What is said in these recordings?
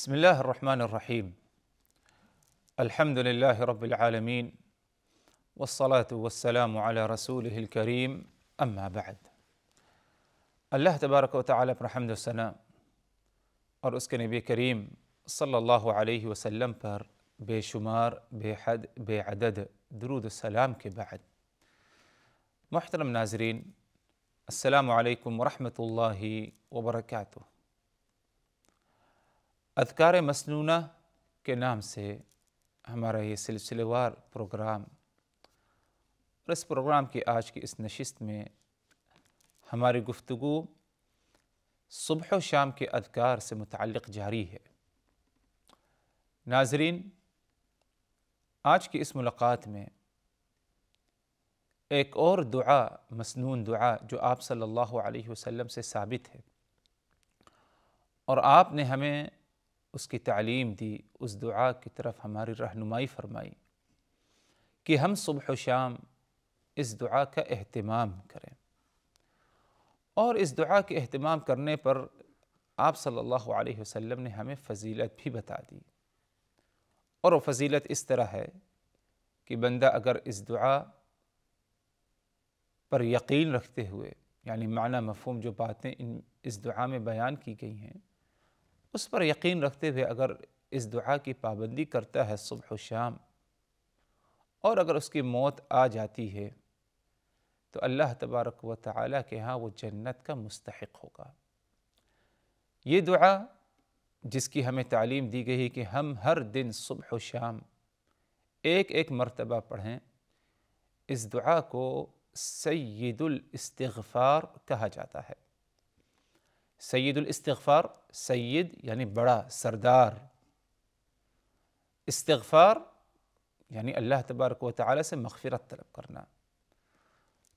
بسم الله الرحمن الرحيم الحمد لله رب العالمين والصلاة والسلام على رسوله الكريم أما بعد الله تبارك وتعالى برحمد السنة أرسكني بي كريم صلى الله عليه وسلم بر بشمار بحد بعدد درود السلام كبعد محترم ناظرين السلام عليكم ورحمة الله وبركاته اذکار مسنونہ کے نام سے ہمارا یہ سلسلے وار پروگرام اور اس پروگرام کی آج کی اس نشست میں ہماری گفتگو صبح و شام کے ادکار سے متعلق جاری ہے ناظرین آج کی اس ملاقات میں ایک اور دعا مسنون دعا جو آپ صلی اللہ علیہ وسلم سے ثابت ہے اور آپ نے ہمیں اس کی تعلیم دی اس دعا کی طرف ہماری رہنمائی فرمائی کہ ہم صبح و شام اس دعا کا اہتمام کریں اور اس دعا کے اہتمام کرنے پر آپ صلی اللہ علیہ وسلم نے ہمیں فضیلت بھی بتا دی اور وہ فضیلت اس طرح ہے کہ بندہ اگر اس دعا پر یقین رکھتے ہوئے یعنی معنی مفہوم جو باتیں ان اس دعا میں بیان کی گئی ہیں اس پر یقین رکھتے ہوئے اگر اس دعا کی پابندی کرتا ہے صبح و شام اور اگر اس کی موت آ جاتی ہے تو اللہ تبارک و تعالیٰ کے ہاں وہ جنت کا مستحق ہوگا یہ دعا جس کی ہمیں تعلیم دی گئی کہ ہم ہر دن صبح و شام ایک ایک مرتبہ پڑھیں اس دعا کو سید الاستغفار کہا جاتا ہے سید الاستغفار سید یعنی بڑا سردار استغفار یعنی اللہ تبارک و تعالی سے مغفرت طلب کرنا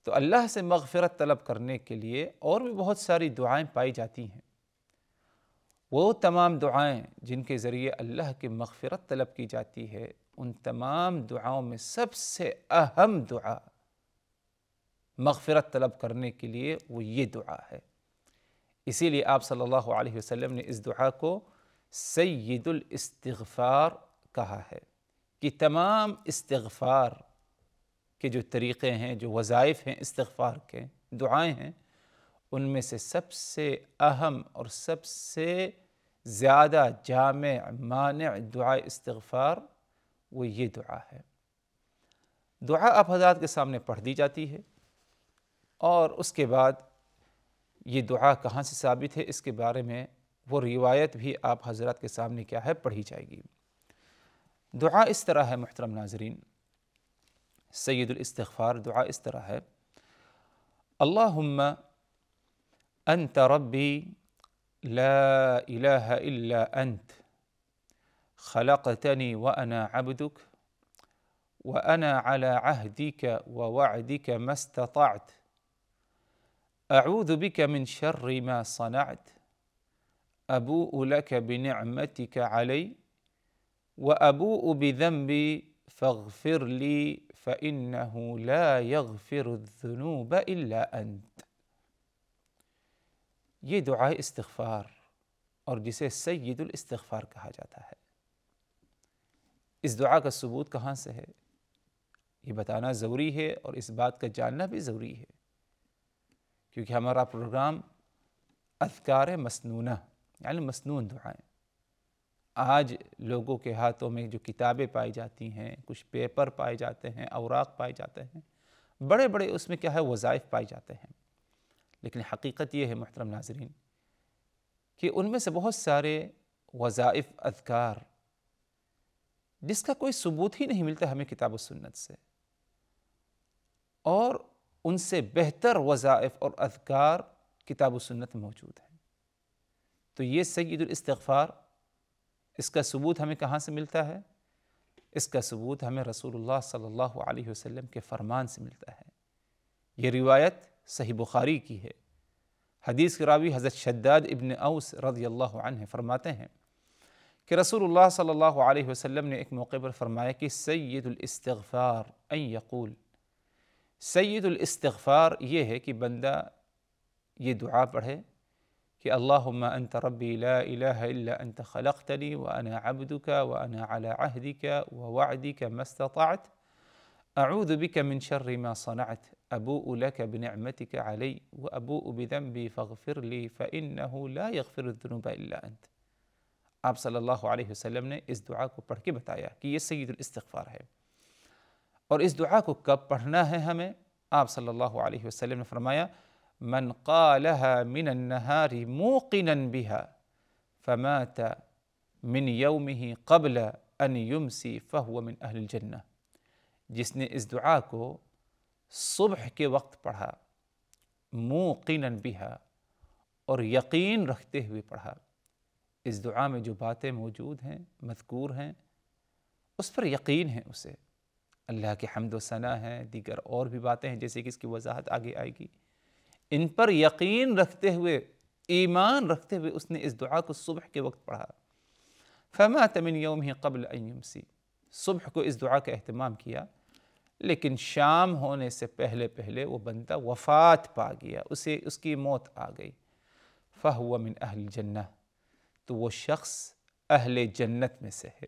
تو اللہ سے مغفرت طلب کرنے کے لیے اور بھی بہت ساری دعائیں پائی جاتی ہیں وہ تمام دعائیں جن کے ذریعے اللہ کے مغفرت طلب کی جاتی ہے ان تمام دعاؤں میں سب سے اہم دعا مغفرت طلب کرنے کے لیے وہ یہ دعا ہے اسی لیے آپ صلی اللہ علیہ وسلم نے اس دعا کو سید الاستغفار کہا ہے کہ تمام استغفار کے جو طریقے ہیں جو وظائف ہیں استغفار کے دعائیں ہیں ان میں سے سب سے اہم اور سب سے زیادہ جامع مانع دعا استغفار وہ یہ دعا ہے دعا آپ حضرات کے سامنے پڑھ دی جاتی ہے اور اس کے بعد ये दुआ कहाँ से साबित है इसके बारे में वो रिवायत भी आप हजरत के सामने क्या है पढ़ी जाएगी दुआ इस तरह है मोहतरम नाजरीन सैदुलस्तफ़ार दुआ इस तरह है अल्लाहुम्मा अंत रब्बी ला इलाहा इल्ला अंत خلقتني وأنا عبدك وأنا على عهدك ووعدك ما استطعت ابودبی بك من شر ما صنعت ابو لك بنعمتك علي امتی بذنبي فاغفر لي ابو لا يغفر الذنوب فنح یغ یہ دعا استغفار اور جسے سید الاستغفار کہا جاتا ہے اس دعا کا ثبوت کہاں سے ہے یہ بتانا ضروری ہے اور اس بات کا جاننا بھی ضروری ہے کیونکہ ہمارا پروگرام اذکار مسنونہ یعنی مسنون دعائیں آج لوگوں کے ہاتھوں میں جو کتابیں پائی جاتی ہیں کچھ پیپر پائے جاتے ہیں اوراق پائے جاتے ہیں بڑے بڑے اس میں کیا ہے وظائف پائے جاتے ہیں لیکن حقیقت یہ ہے محترم ناظرین کہ ان میں سے بہت سارے وظائف اذکار جس کا کوئی ثبوت ہی نہیں ملتا ہمیں کتاب و سنت سے اور ان سے بہتر وظائف اور اذکار کتاب و سنت موجود ہیں تو یہ سید الاستغفار اس کا ثبوت ہمیں کہاں سے ملتا ہے اس کا ثبوت ہمیں رسول اللہ صلی اللہ علیہ وسلم کے فرمان سے ملتا ہے یہ روایت صحیح بخاری کی ہے حدیث کے راوی حضرت شداد ابن اوس رضی اللہ عنہ فرماتے ہیں کہ رسول اللہ صلی اللہ علیہ وسلم نے ایک موقع پر فرمایا کہ سید الاستغفار این یقول سید الاستغفار یہ ہے کہ بندہ یہ دعا پڑھے کہ اللہم انت ربی لا الہ الا انت خلقتنی وانا عبدکا وانا على عہدکا ووعدکا ما استطعت اعوذ بکا من شر ما صنعت ابوء لکا بنعمتکا علی وابوء بذنبی فاغفر لی فإنه لا يغفر الذنوب الا انت آپ صلی اللہ علیہ وسلم نے اس دعا کو پڑھ کے بتایا کہ یہ سید الاستغفار ہے اور اس دعا کو کب پڑھنا ہے ہمیں آپ صلی اللہ علیہ وسلم نے فرمایا من قالها من انہ موقنا بها فمات من فم قبل ان یومسی فہ من من الجنہ جس نے اس دعا کو صبح کے وقت پڑھا موقنا بها اور یقین رکھتے ہوئے پڑھا اس دعا میں جو باتیں موجود ہیں مذکور ہیں اس پر یقین ہے اسے اللہ کے حمد و ثنا ہیں دیگر اور بھی باتیں ہیں جیسے کہ اس کی وضاحت آگے آئے گی ان پر یقین رکھتے ہوئے ایمان رکھتے ہوئے اس نے اس دعا کو صبح کے وقت پڑھا فہما تمن یوم ہی قبل يُمْسِ سی صبح کو اس دعا کا اہتمام کیا لیکن شام ہونے سے پہلے پہلے وہ بندہ وفات پا گیا اسے اس کی موت آ گئی فہ و امن اہل تو وہ شخص اہل جنت میں سے ہے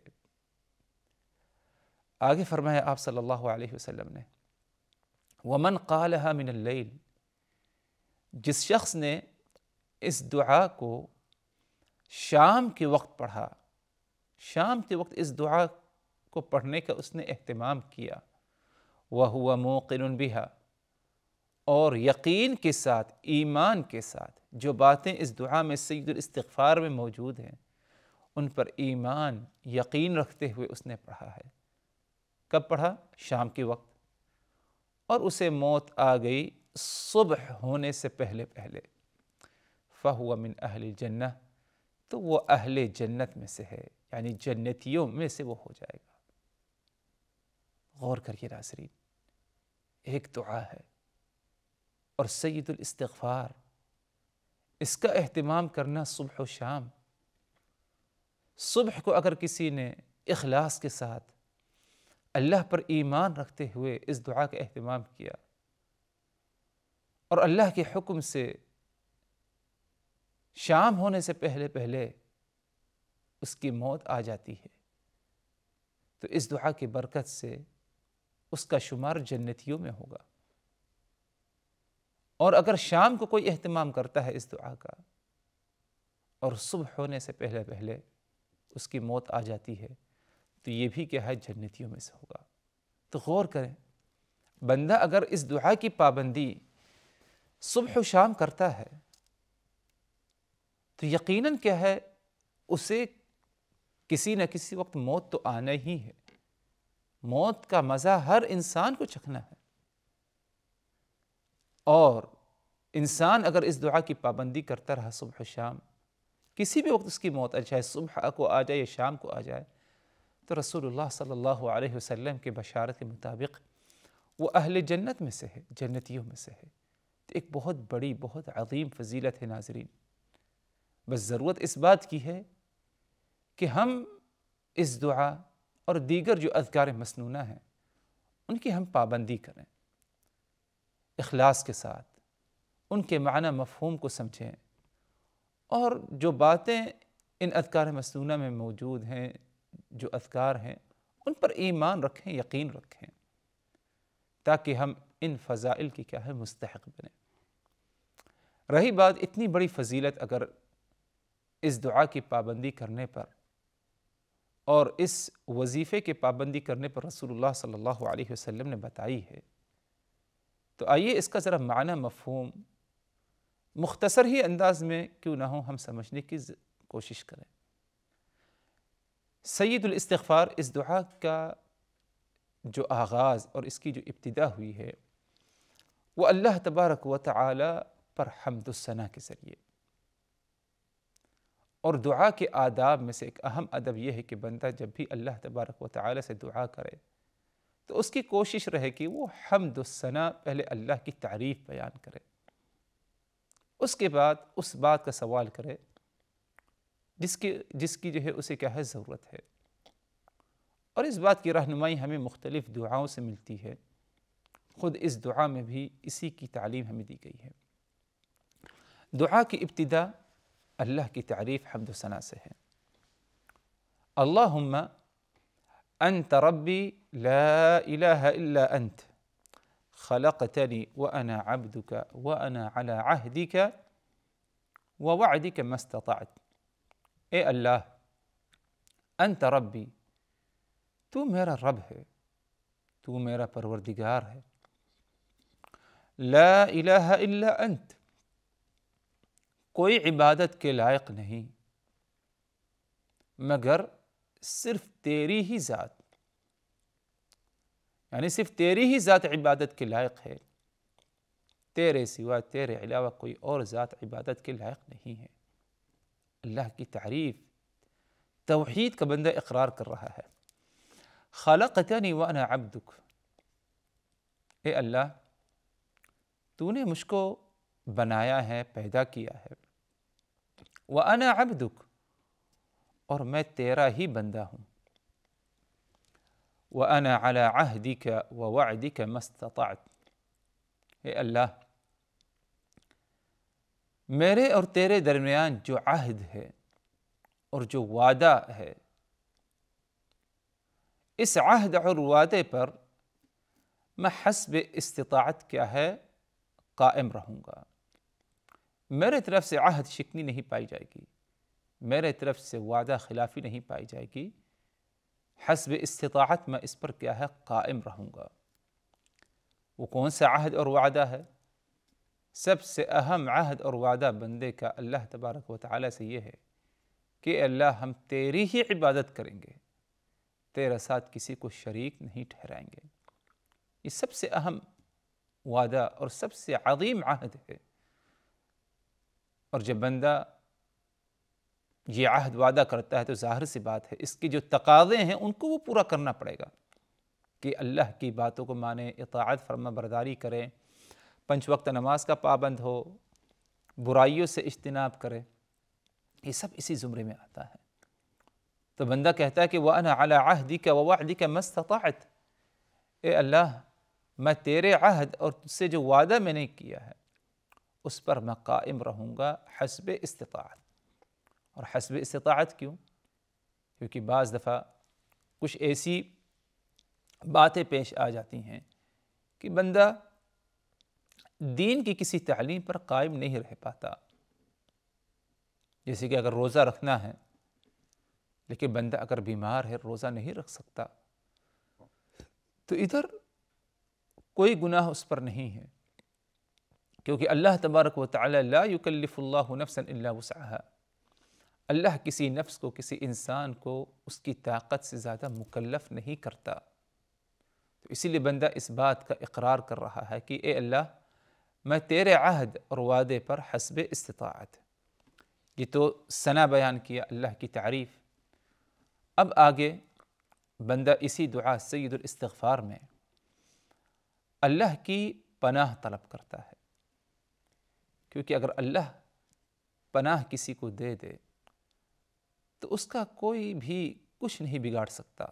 آگے فرمایا آپ صلی اللہ علیہ وسلم نے ومن قالها من جس شخص نے اس دعا کو شام کے وقت پڑھا شام کے وقت اس دعا کو پڑھنے کا اس نے اہتمام کیا وہ مُوْقِنٌ بِهَا اور یقین کے ساتھ ایمان کے ساتھ جو باتیں اس دعا میں سید الاستغفار میں موجود ہیں ان پر ایمان یقین رکھتے ہوئے اس نے پڑھا ہے کب پڑھا شام کے وقت اور اسے موت آ گئی صبح ہونے سے پہلے پہلے اہل جنہ تو وہ اہل جنت میں سے ہے یعنی جنتیوں میں سے وہ ہو جائے گا غور کر کے ناظرین ایک دعا ہے اور سید الاستغفار اس کا اہتمام کرنا صبح و شام صبح کو اگر کسی نے اخلاص کے ساتھ اللہ پر ایمان رکھتے ہوئے اس دعا کا اہتمام کیا اور اللہ کے حکم سے شام ہونے سے پہلے پہلے اس کی موت آ جاتی ہے تو اس دعا کی برکت سے اس کا شمار جنتیوں میں ہوگا اور اگر شام کو کوئی اہتمام کرتا ہے اس دعا کا اور صبح ہونے سے پہلے پہلے اس کی موت آ جاتی ہے تو یہ بھی کیا ہے جنتیوں میں سے ہوگا تو غور کریں بندہ اگر اس دعا کی پابندی صبح و شام کرتا ہے تو یقیناً کیا ہے اسے کسی نہ کسی وقت موت تو آنا ہی ہے موت کا مزہ ہر انسان کو چکھنا ہے اور انسان اگر اس دعا کی پابندی کرتا رہا صبح و شام کسی بھی وقت اس کی موت آ جائے صبح کو آ جائے یا شام کو آ جائے تو رسول اللہ صلی اللہ علیہ وسلم کے بشارت کے مطابق وہ اہل جنت میں سے ہے جنتیوں میں سے ہے تو ایک بہت بڑی بہت عظیم فضیلت ہے ناظرین بس ضرورت اس بات کی ہے کہ ہم اس دعا اور دیگر جو اذکار مسنونہ ہیں ان کی ہم پابندی کریں اخلاص کے ساتھ ان کے معنی مفہوم کو سمجھیں اور جو باتیں ان اذکار مسنونہ میں موجود ہیں جو اذکار ہیں ان پر ایمان رکھیں یقین رکھیں تاکہ ہم ان فضائل کی کیا ہے مستحق بنیں رہی بات اتنی بڑی فضیلت اگر اس دعا کی پابندی کرنے پر اور اس وظیفے کی پابندی کرنے پر رسول اللہ صلی اللہ علیہ وسلم نے بتائی ہے تو آئیے اس کا ذرا معنی مفہوم مختصر ہی انداز میں کیوں نہ ہو ہم سمجھنے کی کوشش کریں سید الاستغفار اس دعا کا جو آغاز اور اس کی جو ابتدا ہوئی ہے وہ اللہ تبارک و تعالی پر حمد السنہ کے ذریعے اور دعا کے آداب میں سے ایک اہم ادب یہ ہے کہ بندہ جب بھی اللہ تبارک و تعالی سے دعا کرے تو اس کی کوشش رہے کہ وہ حمد السنہ پہلے اللہ کی تعریف بیان کرے اس کے بعد اس بات کا سوال کرے جس کی جس کی جو ہے اسے کیا ہے ضرورت ہے اور اس بات کی رہنمائی ہمیں مختلف دعاؤں سے ملتی ہے خود اس دعا میں بھی اسی کی تعلیم ہمیں دی گئی ہے دعا کی ابتدا اللہ کی تعریف حمد و ثنا سے ہے اللهم انت ربي لا اله الا انت خلقتني وانا عبدك وانا على عهدك ووعدك ما استطعت اے اللہ انت ربی تو میرا رب ہے تو میرا پروردگار ہے لا الہ الا انت کوئی عبادت کے لائق نہیں مگر صرف تیری ہی ذات یعنی صرف تیری ہی ذات عبادت کے لائق ہے تیرے سوا تیرے علاوہ کوئی اور ذات عبادت کے لائق نہیں ہے الله کی تعریف توحید کا بندہ اقرار کر رہا ہے خلقتنی وانا عبدک اے إيه اللہ تو نے مجھ کو بنایا ہے پیدا کیا ہے وانا عبدک اور میں تیرا ہی بندہ ہوں وانا على عهدك ووعدك ما استطعت اے إيه اللہ میرے اور تیرے درمیان جو عہد ہے اور جو وعدہ ہے اس عہد اور وعدے پر میں حسب استطاعت کیا ہے قائم رہوں گا میرے طرف سے عہد شکنی نہیں پائی جائے گی میرے طرف سے وعدہ خلافی نہیں پائی جائے گی حسب استطاعت میں اس پر کیا ہے قائم رہوں گا وہ کون سا عہد اور وعدہ ہے سب سے اہم عہد اور وعدہ بندے کا اللہ تبارک و تعالی سے یہ ہے کہ اللہ ہم تیری ہی عبادت کریں گے تیرا ساتھ کسی کو شریک نہیں ٹھہرائیں گے یہ سب سے اہم وعدہ اور سب سے عظیم عہد ہے اور جب بندہ یہ عہد وعدہ کرتا ہے تو ظاہر سی بات ہے اس کی جو تقاضے ہیں ان کو وہ پورا کرنا پڑے گا کہ اللہ کی باتوں کو مانیں اطاعت فرما برداری کریں پنچ وقت نماز کا پابند ہو برائیوں سے اجتناب کرے یہ سب اسی زمرے میں آتا ہے تو بندہ کہتا ہے کہ وہ عَلَىٰ اعلیٰ وَوَعْدِكَ واہدہ اے اللہ میں تیرے عہد اور تجھ سے جو وعدہ میں نے کیا ہے اس پر میں قائم رہوں گا حسب استطاعت اور حسب استطاعت کیوں کیونکہ بعض دفعہ کچھ ایسی باتیں پیش آ جاتی ہیں کہ بندہ دین کی کسی تعلیم پر قائم نہیں رہ پاتا جیسے کہ اگر روزہ رکھنا ہے لیکن بندہ اگر بیمار ہے روزہ نہیں رکھ سکتا تو ادھر کوئی گناہ اس پر نہیں ہے کیونکہ اللہ تبارک و تعالیٰ اللہ نفسا الا وصح اللہ کسی نفس کو کسی انسان کو اس کی طاقت سے زیادہ مکلف نہیں کرتا تو اسی لیے بندہ اس بات کا اقرار کر رہا ہے کہ اے اللہ میں تیرے عہد اور وعدے پر حسب استطاعت یہ تو ثنا بیان کیا اللہ کی تعریف اب آگے بندہ اسی دعا سید الاستغفار میں اللہ کی پناہ طلب کرتا ہے کیونکہ اگر اللہ پناہ کسی کو دے دے تو اس کا کوئی بھی کچھ نہیں بگاڑ سکتا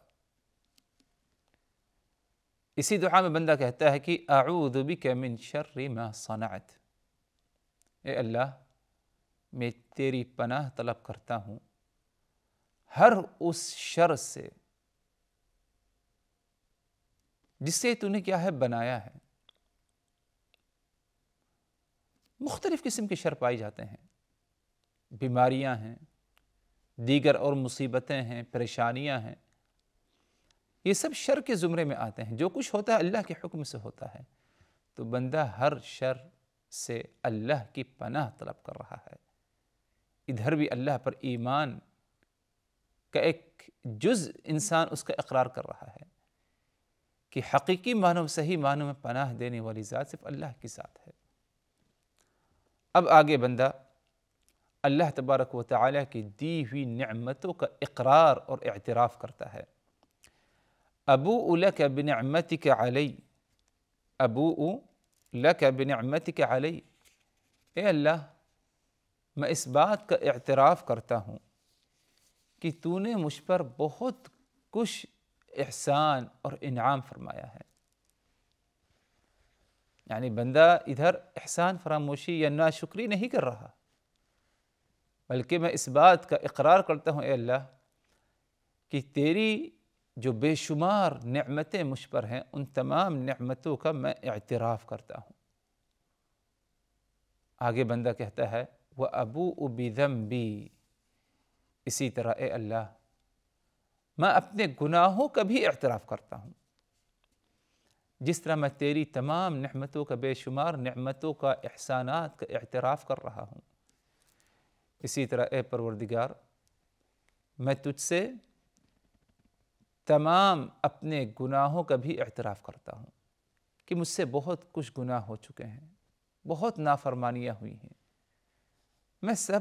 اسی دعا میں بندہ کہتا ہے کہ اعوذ بک من شر ما صنعت اے اللہ میں تیری پناہ طلب کرتا ہوں ہر اس شر سے جس سے تو نے کیا ہے بنایا ہے مختلف قسم کے شر پائی جاتے ہیں بیماریاں ہیں دیگر اور مصیبتیں ہیں پریشانیاں ہیں یہ سب شر کے زمرے میں آتے ہیں جو کچھ ہوتا ہے اللہ کے حکم سے ہوتا ہے تو بندہ ہر شر سے اللہ کی پناہ طلب کر رہا ہے ادھر بھی اللہ پر ایمان کا ایک جز انسان اس کا اقرار کر رہا ہے کہ حقیقی معنوں صحیح معنوں میں پناہ دینے والی ذات صرف اللہ کی ساتھ ہے اب آگے بندہ اللہ تبارک و تعالیٰ کی دی ہوئی نعمتوں کا اقرار اور اعتراف کرتا ہے أبوء لك بنعمتك علي أبوء لك بنعمتك علي إيه الله ما إثبات كاعتراف كرته كي توني مش بر بخد كش إحسان اور إنعام فرمايا ہے يعني بندا إذر إحسان فراموشي ينا شكري نہیں کر رہا بلکہ میں اس بات کا اقرار کرتا ہوں اے إيه اللہ کہ تیری جو بے شمار نعمتیں مجھ پر ہیں ان تمام نعمتوں کا میں اعتراف کرتا ہوں آگے بندہ کہتا ہے وہ ابو ابیزم اسی طرح اے اللہ میں اپنے گناہوں کا بھی اعتراف کرتا ہوں جس طرح میں تیری تمام نعمتوں کا بے شمار نعمتوں کا احسانات کا اعتراف کر رہا ہوں اسی طرح اے پروردگار میں تجھ سے تمام اپنے گناہوں کا بھی اعتراف کرتا ہوں کہ مجھ سے بہت کچھ گناہ ہو چکے ہیں بہت نافرمانیاں ہوئی ہیں میں سب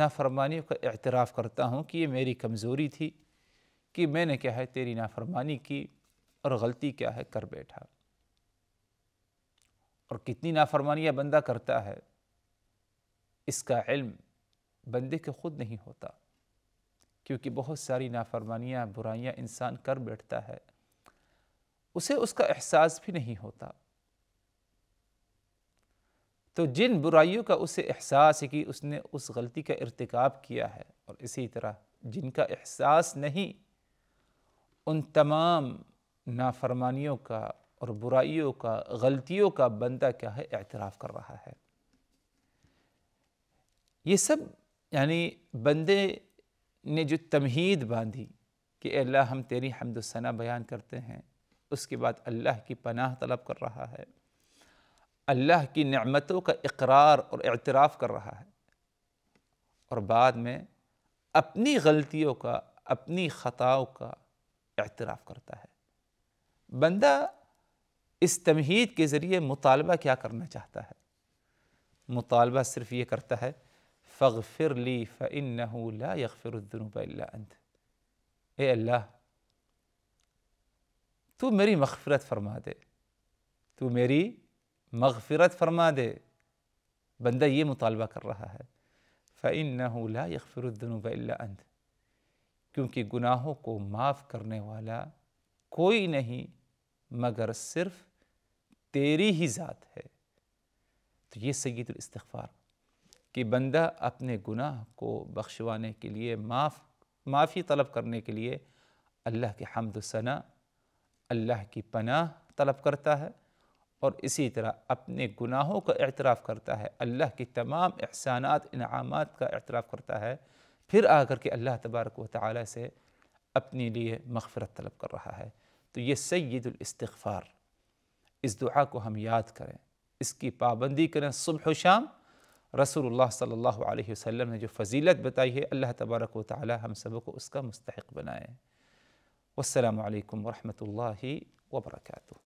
نافرمانیوں کا اعتراف کرتا ہوں کہ یہ میری کمزوری تھی کہ میں نے کیا ہے تیری نافرمانی کی اور غلطی کیا ہے کر بیٹھا اور کتنی نافرمانیہ بندہ کرتا ہے اس کا علم بندے کے خود نہیں ہوتا کیونکہ بہت ساری نافرمانیاں برائیاں انسان کر بیٹھتا ہے اسے اس کا احساس بھی نہیں ہوتا تو جن برائیوں کا اسے احساس ہے کہ اس نے اس غلطی کا ارتکاب کیا ہے اور اسی طرح جن کا احساس نہیں ان تمام نافرمانیوں کا اور برائیوں کا غلطیوں کا بندہ کیا ہے اعتراف کر رہا ہے یہ سب یعنی بندے نے جو تمہید باندھی کہ اے اللہ ہم تیری حمد و ثنا بیان کرتے ہیں اس کے بعد اللہ کی پناہ طلب کر رہا ہے اللہ کی نعمتوں کا اقرار اور اعتراف کر رہا ہے اور بعد میں اپنی غلطیوں کا اپنی خطاؤں کا اعتراف کرتا ہے بندہ اس تمہید کے ذریعے مطالبہ کیا کرنا چاہتا ہے مطالبہ صرف یہ کرتا ہے فاغفر لي فإنه لا يغفر الذنوب إلا أنت اے إيه الله تو مري مغفرة فرما تو مري مغفرة فرما دے مطالبة كرها فَإِنَّهُ لَا يَغْفِرُ الذُّنُوبَ إِلَّا أَنْتَ کیونکہ گناہوں كو ما کرنے ولا كوي نهي مگر صرف تيري ہی ذات ہے تو الاستغفار کہ بندہ اپنے گناہ کو بخشوانے کے لیے معاف معافی طلب کرنے کے لیے اللہ کے حمد و ثنا اللہ کی پناہ طلب کرتا ہے اور اسی طرح اپنے گناہوں کا اعتراف کرتا ہے اللہ کی تمام احسانات انعامات کا اعتراف کرتا ہے پھر آ کر کے اللہ تبارک و تعالی سے اپنے لیے مغفرت طلب کر رہا ہے تو یہ سید الاستغفار اس دعا کو ہم یاد کریں اس کی پابندی کریں صبح و شام رسول اللہ صلی اللہ علیہ وسلم نے جو فضیلت بتائی ہے اللہ تبارک و تعالی ہم سب کو اس کا مستحق بنائے والسلام علیکم ورحمت اللہ وبرکاتہ